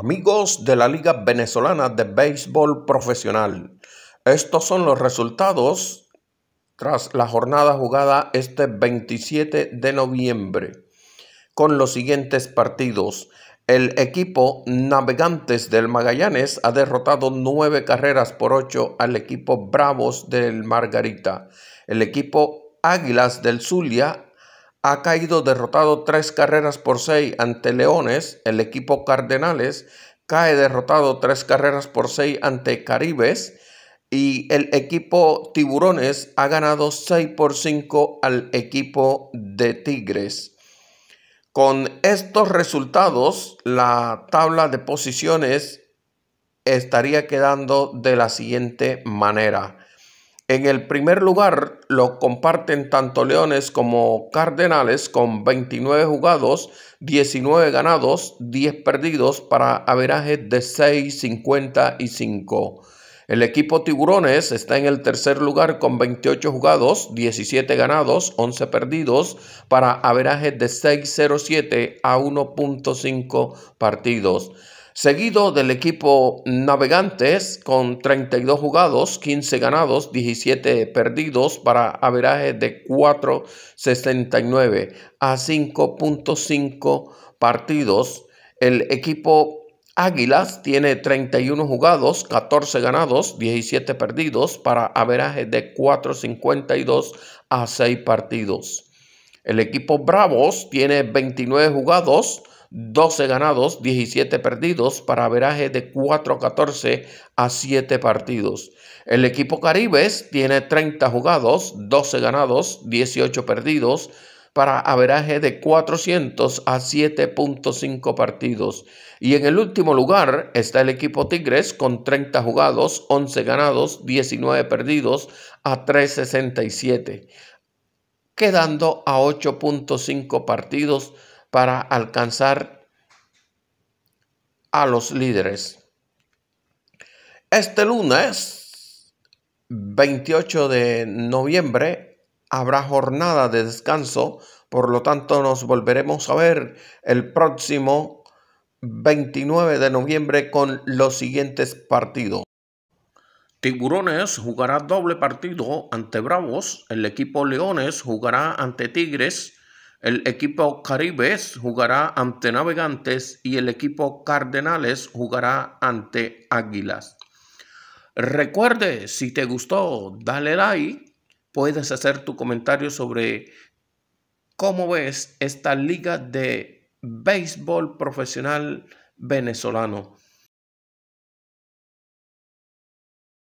Amigos de la Liga Venezolana de Béisbol Profesional, estos son los resultados tras la jornada jugada este 27 de noviembre con los siguientes partidos. El equipo Navegantes del Magallanes ha derrotado nueve carreras por ocho al equipo Bravos del Margarita. El equipo Águilas del Zulia ha caído derrotado tres carreras por seis ante Leones, el equipo Cardenales cae derrotado tres carreras por seis ante Caribes y el equipo Tiburones ha ganado 6 por 5 al equipo de Tigres. Con estos resultados, la tabla de posiciones estaría quedando de la siguiente manera. En el primer lugar lo comparten tanto Leones como Cardenales con 29 jugados, 19 ganados, 10 perdidos para averajes de 6.55. El equipo Tiburones está en el tercer lugar con 28 jugados, 17 ganados, 11 perdidos para averajes de 6.07 a 1.5 partidos seguido del equipo Navegantes con 32 jugados, 15 ganados, 17 perdidos para averaje de 4.69 a 5.5 partidos. El equipo Águilas tiene 31 jugados, 14 ganados, 17 perdidos para averaje de 4.52 a 6 partidos. El equipo Bravos tiene 29 jugados, 12 ganados, 17 perdidos, para averaje de 4-14 a 7 partidos. El equipo Caribes tiene 30 jugados, 12 ganados, 18 perdidos, para averaje de 400 a 7.5 partidos. Y en el último lugar está el equipo Tigres con 30 jugados, 11 ganados, 19 perdidos a 3.67, quedando a 8.5 partidos para alcanzar a los líderes. Este lunes 28 de noviembre habrá jornada de descanso, por lo tanto nos volveremos a ver el próximo 29 de noviembre con los siguientes partidos. Tiburones jugará doble partido ante Bravos, el equipo Leones jugará ante Tigres el equipo Caribes jugará ante Navegantes y el equipo Cardenales jugará ante Águilas. Recuerde, si te gustó, dale like. Puedes hacer tu comentario sobre cómo ves esta liga de béisbol profesional venezolano.